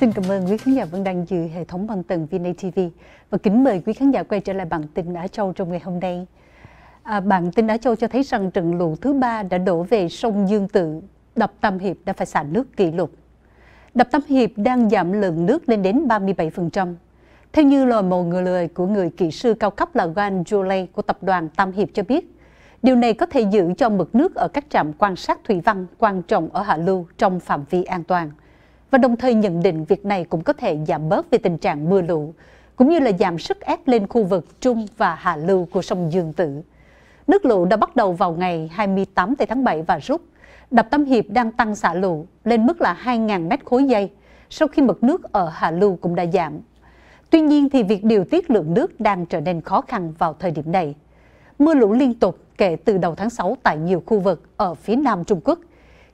Xin cảm ơn quý khán giả vẫn đang dự hệ thống băng tần VNTV và kính mời quý khán giả quay trở lại bản tin Á Châu trong ngày hôm nay. À, bản tin Á Châu cho thấy rằng trận lũ thứ ba đã đổ về sông Dương Tự, đập Tam Hiệp đã phải xả nước kỷ lục. Đập Tam Hiệp đang giảm lượng nước lên đến 37%. Theo như lời một người lời của người kỹ sư cao cấp là Juan Jolay của tập đoàn Tam Hiệp cho biết, điều này có thể giữ cho mực nước ở các trạm quan sát thủy văn quan trọng ở Hạ Lưu trong phạm vi an toàn – và đồng thời nhận định việc này cũng có thể giảm bớt về tình trạng mưa lũ, cũng như là giảm sức ép lên khu vực trung và hạ lưu của sông Dương Tử. Nước lũ đã bắt đầu vào ngày 28 tháng 7 và rút. Đập Tâm Hiệp đang tăng xả lũ lên mức là 2.000 mét khối giây sau khi mực nước ở hạ lưu cũng đã giảm. Tuy nhiên thì việc điều tiết lượng nước đang trở nên khó khăn vào thời điểm này. Mưa lũ liên tục kể từ đầu tháng 6 tại nhiều khu vực ở phía nam Trung Quốc –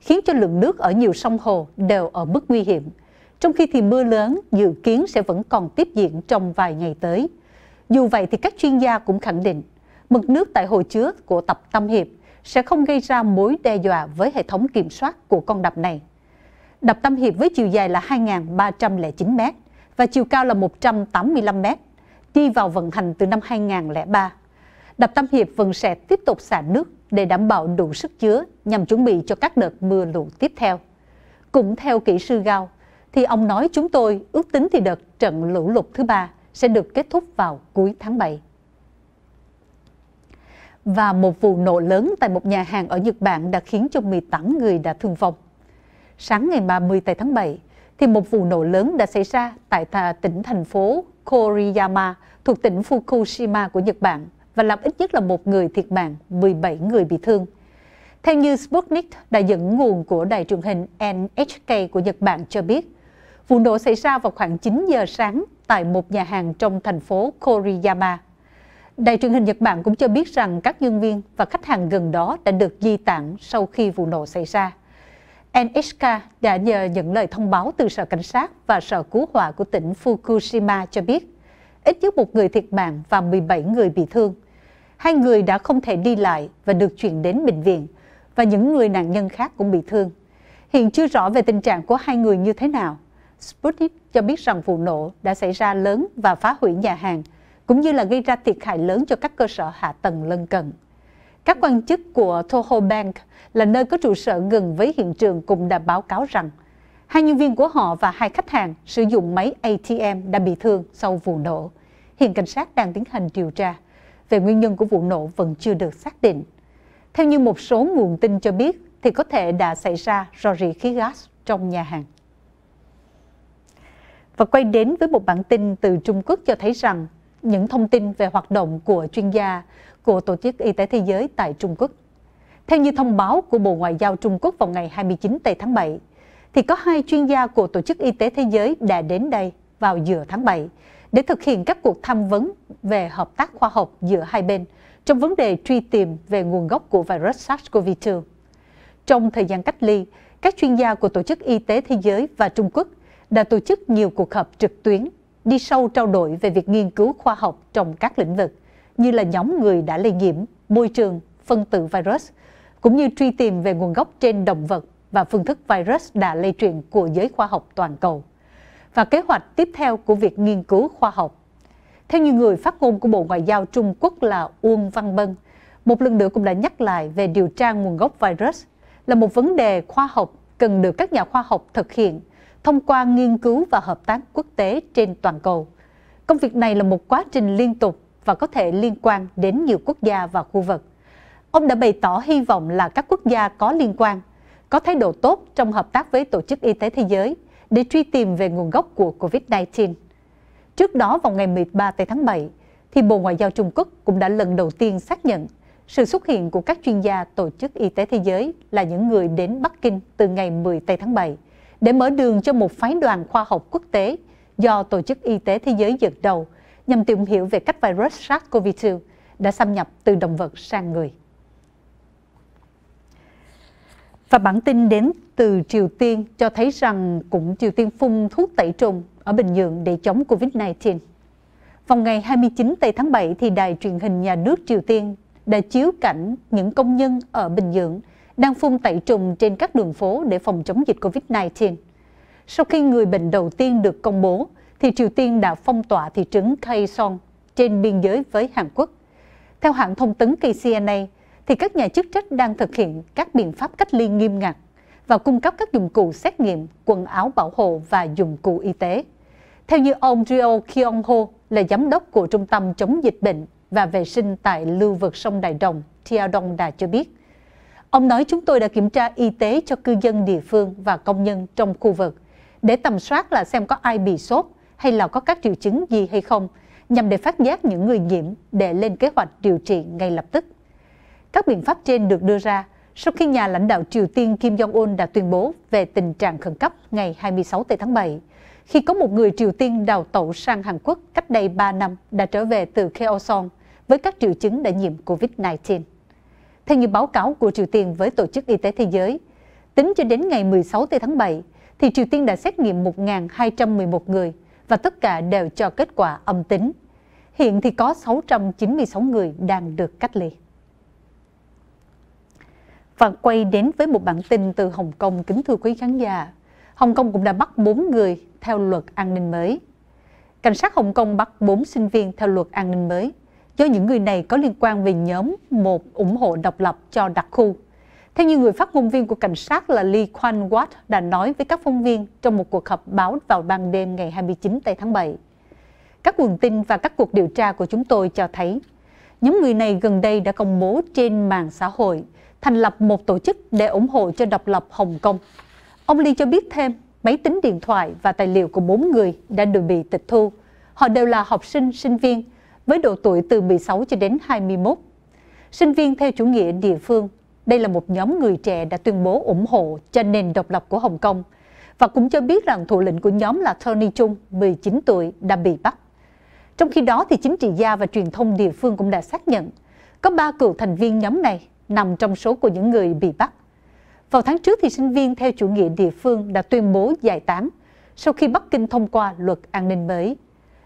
khiến cho lượng nước ở nhiều sông hồ đều ở mức nguy hiểm. Trong khi thì mưa lớn dự kiến sẽ vẫn còn tiếp diễn trong vài ngày tới. Dù vậy thì các chuyên gia cũng khẳng định mực nước tại hồ chứa của tập Tâm Hiệp sẽ không gây ra mối đe dọa với hệ thống kiểm soát của con đập này. Đập Tâm Hiệp với chiều dài là 2.309 m và chiều cao là 185 m, đi vào vận hành từ năm 2003 đập Tam Hiệp vẫn sẽ tiếp tục xả nước để đảm bảo đủ sức chứa nhằm chuẩn bị cho các đợt mưa lũ tiếp theo. Cũng theo kỹ sư Gao, thì ông nói chúng tôi ước tính thì đợt trận lũ lụt thứ ba sẽ được kết thúc vào cuối tháng 7. Và một vụ nổ lớn tại một nhà hàng ở Nhật Bản đã khiến cho 18 người đã thương vong. Sáng ngày 30 tại tháng 7, thì một vụ nổ lớn đã xảy ra tại tỉnh thành phố Koriyama thuộc tỉnh Fukushima của Nhật Bản, và làm ít nhất là một người thiệt mạng, 17 người bị thương. Theo như Sputnik đại dẫn nguồn của đài truyền hình NHK của Nhật Bản cho biết, vụ nổ xảy ra vào khoảng 9 giờ sáng tại một nhà hàng trong thành phố Koriyama. Đài truyền hình Nhật Bản cũng cho biết rằng các nhân viên và khách hàng gần đó đã được di tản sau khi vụ nổ xảy ra. NHK đã nhờ nhận lời thông báo từ Sở Cảnh sát và Sở Cứu hỏa của tỉnh Fukushima cho biết ít nhất một người thiệt mạng và 17 người bị thương. Hai người đã không thể đi lại và được chuyển đến bệnh viện, và những người nạn nhân khác cũng bị thương. Hiện chưa rõ về tình trạng của hai người như thế nào. Sputnik cho biết rằng vụ nổ đã xảy ra lớn và phá hủy nhà hàng, cũng như là gây ra thiệt hại lớn cho các cơ sở hạ tầng lân cận. Các quan chức của Toho Bank là nơi có trụ sở gần với hiện trường cũng đã báo cáo rằng Hai nhân viên của họ và hai khách hàng sử dụng máy ATM đã bị thương sau vụ nổ. Hiện cảnh sát đang tiến hành điều tra. Về nguyên nhân của vụ nổ vẫn chưa được xác định. Theo như một số nguồn tin cho biết, thì có thể đã xảy ra rò rỉ khí gas trong nhà hàng. Và quay đến với một bản tin từ Trung Quốc cho thấy rằng những thông tin về hoạt động của chuyên gia của Tổ chức Y tế Thế giới tại Trung Quốc. Theo như thông báo của Bộ Ngoại giao Trung Quốc vào ngày 29 tây tháng 7, thì có hai chuyên gia của Tổ chức Y tế Thế giới đã đến đây vào giữa tháng 7 để thực hiện các cuộc tham vấn về hợp tác khoa học giữa hai bên trong vấn đề truy tìm về nguồn gốc của virus SARS-CoV-2. Trong thời gian cách ly, các chuyên gia của Tổ chức Y tế Thế giới và Trung Quốc đã tổ chức nhiều cuộc họp trực tuyến đi sâu trao đổi về việc nghiên cứu khoa học trong các lĩnh vực như là nhóm người đã lây nhiễm, môi trường, phân tử virus, cũng như truy tìm về nguồn gốc trên động vật và phương thức virus đã lây truyền của giới khoa học toàn cầu và kế hoạch tiếp theo của việc nghiên cứu khoa học. Theo như người phát ngôn của Bộ Ngoại giao Trung Quốc là Uông Văn Bân, một lần nữa cũng đã nhắc lại về điều tra nguồn gốc virus là một vấn đề khoa học cần được các nhà khoa học thực hiện thông qua nghiên cứu và hợp tác quốc tế trên toàn cầu. Công việc này là một quá trình liên tục và có thể liên quan đến nhiều quốc gia và khu vực. Ông đã bày tỏ hy vọng là các quốc gia có liên quan có thái độ tốt trong hợp tác với Tổ chức Y tế Thế giới để truy tìm về nguồn gốc của COVID-19. Trước đó vào ngày 13 tháng 7, thì Bộ Ngoại giao Trung Quốc cũng đã lần đầu tiên xác nhận sự xuất hiện của các chuyên gia Tổ chức Y tế Thế giới là những người đến Bắc Kinh từ ngày 10 tháng 7 để mở đường cho một phái đoàn khoa học quốc tế do Tổ chức Y tế Thế giới dẫn đầu nhằm tìm hiểu về cách virus SARS-CoV-2 đã xâm nhập từ động vật sang người. Và bản tin đến từ Triều Tiên cho thấy rằng cũng Triều Tiên phun thuốc tẩy trùng ở Bình Nhưỡng để chống COVID-19. Vào ngày 29 tây tháng 7 thì đài truyền hình nhà nước Triều Tiên đã chiếu cảnh những công nhân ở Bình Nhưỡng đang phun tẩy trùng trên các đường phố để phòng chống dịch COVID-19. Sau khi người bệnh đầu tiên được công bố, thì Triều Tiên đã phong tỏa thị trấn Kaesong trên biên giới với Hàn Quốc. Theo hãng thông tấn KCNA, thì các nhà chức trách đang thực hiện các biện pháp cách ly nghiêm ngặt và cung cấp các dụng cụ xét nghiệm, quần áo bảo hộ và dụng cụ y tế. Theo như ông Rio Kyung là giám đốc của Trung tâm chống dịch bệnh và vệ sinh tại lưu vực sông Đại Đồng, Thiadong Đà cho biết. Ông nói chúng tôi đã kiểm tra y tế cho cư dân địa phương và công nhân trong khu vực để tầm soát là xem có ai bị sốt hay là có các triệu chứng gì hay không, nhằm để phát giác những người nhiễm để lên kế hoạch điều trị ngay lập tức. Các biện pháp trên được đưa ra sau khi nhà lãnh đạo Triều Tiên Kim Jong-un đã tuyên bố về tình trạng khẩn cấp ngày 26 tháng 7, khi có một người Triều Tiên đào tẩu sang Hàn Quốc cách đây 3 năm đã trở về từ Keoson với các triệu chứng đã nhiễm COVID-19. Theo như báo cáo của Triều Tiên với Tổ chức Y tế Thế giới, tính cho đến ngày 16 tháng 7, thì Triều Tiên đã xét nghiệm 1.211 người và tất cả đều cho kết quả âm tính. Hiện thì có 696 người đang được cách ly và quay đến với một bản tin từ Hồng Kông kính thưa quý khán giả. Hồng Kông cũng đã bắt 4 người theo luật an ninh mới. Cảnh sát Hồng Kông bắt 4 sinh viên theo luật an ninh mới do những người này có liên quan về nhóm một ủng hộ độc lập cho đặc khu. Theo như người phát ngôn viên của cảnh sát là Lee Kwan Watt đã nói với các phóng viên trong một cuộc họp báo vào ban đêm ngày 29 tây tháng 7. Các nguồn tin và các cuộc điều tra của chúng tôi cho thấy nhóm người này gần đây đã công bố trên mạng xã hội thành lập một tổ chức để ủng hộ cho độc lập Hồng Kông. Ông Lee cho biết thêm, máy tính điện thoại và tài liệu của bốn người đã được bị tịch thu. Họ đều là học sinh, sinh viên, với độ tuổi từ 16 cho đến 21. Sinh viên theo chủ nghĩa địa phương, đây là một nhóm người trẻ đã tuyên bố ủng hộ cho nền độc lập của Hồng Kông và cũng cho biết rằng thủ lĩnh của nhóm là Tony Chung, 19 tuổi, đã bị bắt. Trong khi đó, thì chính trị gia và truyền thông địa phương cũng đã xác nhận có ba cựu thành viên nhóm này nằm trong số của những người bị bắt. Vào tháng trước thì sinh viên theo chủ nghĩa địa phương đã tuyên bố giải tán sau khi Bắc Kinh thông qua luật an ninh mới.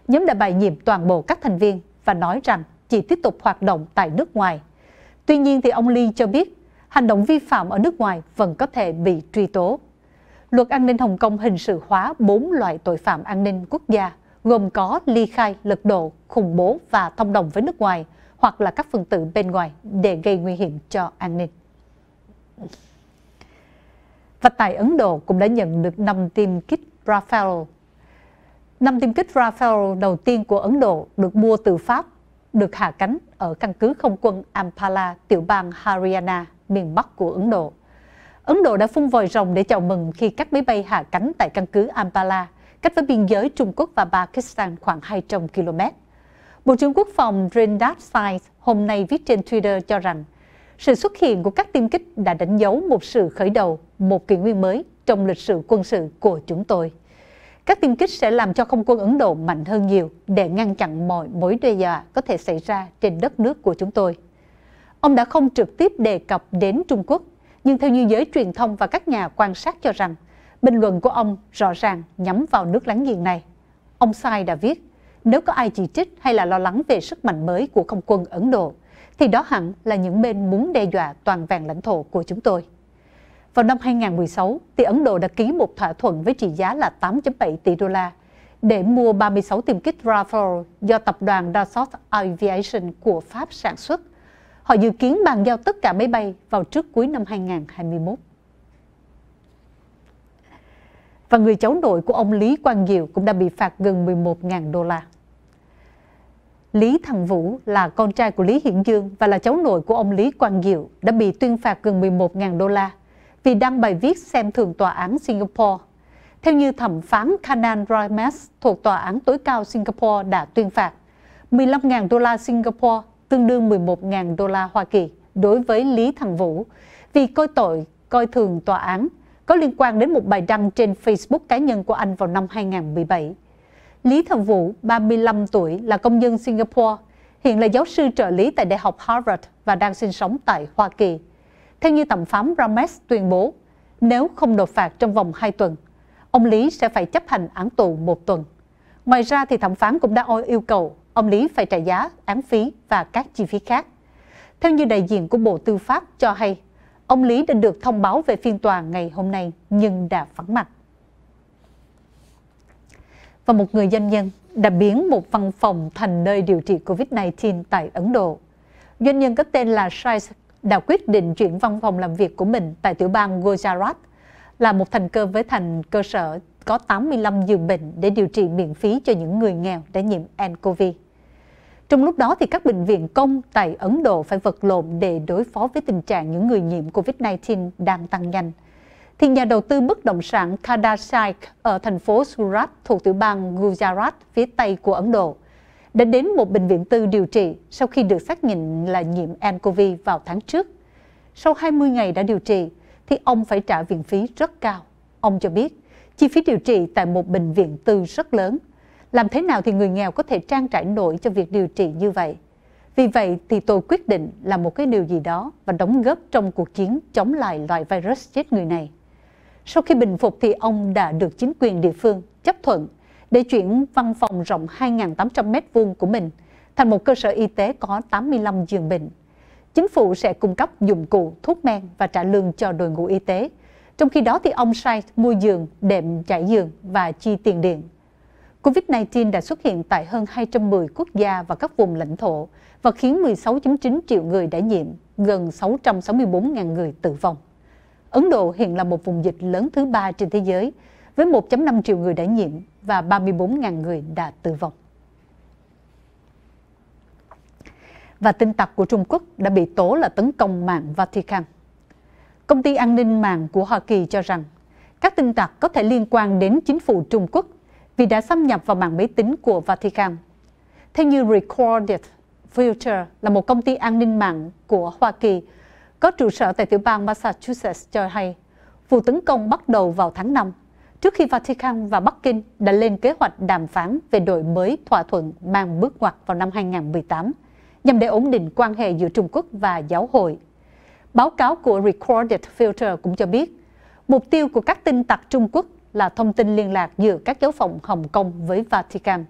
Nhóm đã bãi nhiệm toàn bộ các thành viên và nói rằng chỉ tiếp tục hoạt động tại nước ngoài. Tuy nhiên thì ông Lee cho biết hành động vi phạm ở nước ngoài vẫn có thể bị truy tố. Luật an ninh Hồng Kông hình sự hóa bốn loại tội phạm an ninh quốc gia, gồm có ly khai, lật đổ, khủng bố và thông đồng với nước ngoài – hoặc là các phần tử bên ngoài để gây nguy hiểm cho an ninh. Và tại Ấn Độ cũng đã nhận được 5 tiêm kích Rafale. 5 tiêm kích Rafale đầu tiên của Ấn Độ được mua từ Pháp, được hạ cánh ở căn cứ không quân Ampala, tiểu bang Haryana, miền Bắc của Ấn Độ. Ấn Độ đã phun vòi rồng để chào mừng khi các máy bay hạ cánh tại căn cứ Ampala, cách với biên giới Trung Quốc và Pakistan khoảng 200 km. Bộ trưởng Quốc phòng Rindad Saiz hôm nay viết trên Twitter cho rằng sự xuất hiện của các tiêm kích đã đánh dấu một sự khởi đầu, một kỷ nguyên mới trong lịch sử quân sự của chúng tôi. Các tiêm kích sẽ làm cho không quân Ấn Độ mạnh hơn nhiều để ngăn chặn mọi mối đe dọa có thể xảy ra trên đất nước của chúng tôi. Ông đã không trực tiếp đề cập đến Trung Quốc, nhưng theo như giới truyền thông và các nhà quan sát cho rằng, bình luận của ông rõ ràng nhắm vào nước láng giềng này. Ông Sai đã viết, nếu có ai chỉ trích hay là lo lắng về sức mạnh mới của không quân Ấn Độ, thì đó hẳn là những bên muốn đe dọa toàn vẹn lãnh thổ của chúng tôi. Vào năm 2016, thì Ấn Độ đã ký một thỏa thuận với trị giá là 8.7 tỷ đô la để mua 36 tiêm kích Rafale do tập đoàn Dassault Aviation của Pháp sản xuất. Họ dự kiến bàn giao tất cả máy bay vào trước cuối năm 2021 và người cháu nội của ông Lý Quang Diệu cũng đã bị phạt gần 11.000 đô la. Lý Thằng Vũ là con trai của Lý Hiển Dương và là cháu nội của ông Lý Quang Diệu đã bị tuyên phạt gần 11.000 đô la vì đăng bài viết xem thường tòa án Singapore. Theo như thẩm phán Kanan Raimas thuộc tòa án tối cao Singapore đã tuyên phạt 15.000 đô la Singapore tương đương 11.000 đô la Hoa Kỳ đối với Lý Thằng Vũ vì coi tội coi thường tòa án có liên quan đến một bài đăng trên Facebook cá nhân của anh vào năm 2017. Lý Thần Vũ, 35 tuổi, là công dân Singapore, hiện là giáo sư trợ lý tại Đại học Harvard và đang sinh sống tại Hoa Kỳ. Theo như thẩm phán Rames tuyên bố, nếu không nộp phạt trong vòng 2 tuần, ông Lý sẽ phải chấp hành án tù một tuần. Ngoài ra thì thẩm phán cũng đã yêu cầu ông Lý phải trả giá án phí và các chi phí khác. Theo như đại diện của Bộ Tư pháp cho hay, Ông Lý đã được thông báo về phiên tòa ngày hôm nay nhưng đã vắng mặt. Và một người doanh nhân đã biến một văn phòng thành nơi điều trị COVID-19 tại Ấn Độ. Doanh nhân có tên là Shai đã quyết định chuyển văn phòng làm việc của mình tại tiểu bang Gujarat là một thành cơ với thành cơ sở có 85 giường bệnh để điều trị miễn phí cho những người nghèo đã nhiễm nCoV. Trong lúc đó, thì các bệnh viện công tại Ấn Độ phải vật lộn để đối phó với tình trạng những người nhiễm COVID-19 đang tăng nhanh. Thì nhà đầu tư bất động sản Kada ở thành phố Surat thuộc tiểu bang Gujarat phía Tây của Ấn Độ đã đến một bệnh viện tư điều trị sau khi được xác nhận là nhiễm nCoV vào tháng trước. Sau 20 ngày đã điều trị, thì ông phải trả viện phí rất cao. Ông cho biết, chi phí điều trị tại một bệnh viện tư rất lớn – làm thế nào thì người nghèo có thể trang trải nổi cho việc điều trị như vậy? Vì vậy thì tôi quyết định làm một cái điều gì đó và đóng góp trong cuộc chiến chống lại loại virus chết người này. Sau khi bình phục thì ông đã được chính quyền địa phương chấp thuận để chuyển văn phòng rộng 2.800m2 của mình thành một cơ sở y tế có 85 giường bệnh. Chính phủ sẽ cung cấp dụng cụ, thuốc men và trả lương cho đội ngũ y tế. Trong khi đó thì ông Sai mua giường, đệm trải giường và chi tiền điện. COVID-19 đã xuất hiện tại hơn 210 quốc gia và các vùng lãnh thổ và khiến 16.9 triệu người đã nhiễm, gần 664.000 người tử vong. Ấn Độ hiện là một vùng dịch lớn thứ ba trên thế giới, với 1.5 triệu người đã nhiễm và 34.000 người đã tử vong. Và tin tặc của Trung Quốc đã bị tố là tấn công mạng Vatican. Công ty an ninh mạng của Hoa Kỳ cho rằng các tin tặc có thể liên quan đến chính phủ Trung Quốc vì đã xâm nhập vào mạng máy tính của Vatican. Theo như Recorded Future là một công ty an ninh mạng của Hoa Kỳ có trụ sở tại tiểu bang Massachusetts cho hay vụ tấn công bắt đầu vào tháng 5 trước khi Vatican và Bắc Kinh đã lên kế hoạch đàm phán về đổi mới thỏa thuận mang bước ngoặt vào năm 2018 nhằm để ổn định quan hệ giữa Trung Quốc và giáo hội. Báo cáo của Recorded Future cũng cho biết, mục tiêu của các tin tặc Trung Quốc là thông tin liên lạc giữa các giáo phận Hồng Kông với Vatican.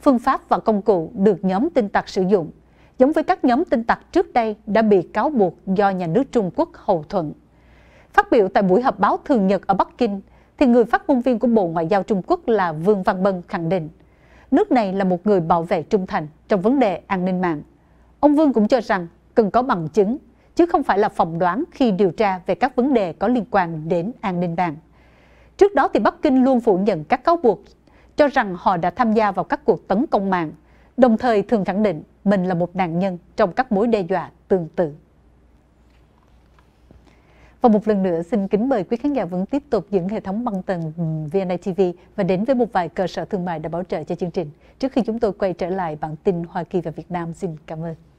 Phương pháp và công cụ được nhóm tin tặc sử dụng, giống với các nhóm tin tặc trước đây đã bị cáo buộc do nhà nước Trung Quốc hậu thuẫn. Phát biểu tại buổi họp báo thường nhật ở Bắc Kinh, thì người phát ngôn viên của Bộ Ngoại giao Trung Quốc là Vương Văn Bân khẳng định, nước này là một người bảo vệ trung thành trong vấn đề an ninh mạng. Ông Vương cũng cho rằng cần có bằng chứng, chứ không phải là phỏng đoán khi điều tra về các vấn đề có liên quan đến an ninh mạng. Trước đó thì Bắc Kinh luôn phủ nhận các cáo buộc cho rằng họ đã tham gia vào các cuộc tấn công mạng, đồng thời thường khẳng định mình là một nạn nhân trong các mối đe dọa tương tự. Và một lần nữa xin kính mời quý khán giả vẫn tiếp tục những hệ thống băng tần VNITV và đến với một vài cơ sở thương mại đã bảo trợ cho chương trình. Trước khi chúng tôi quay trở lại bản tin Hoa Kỳ và Việt Nam, xin cảm ơn.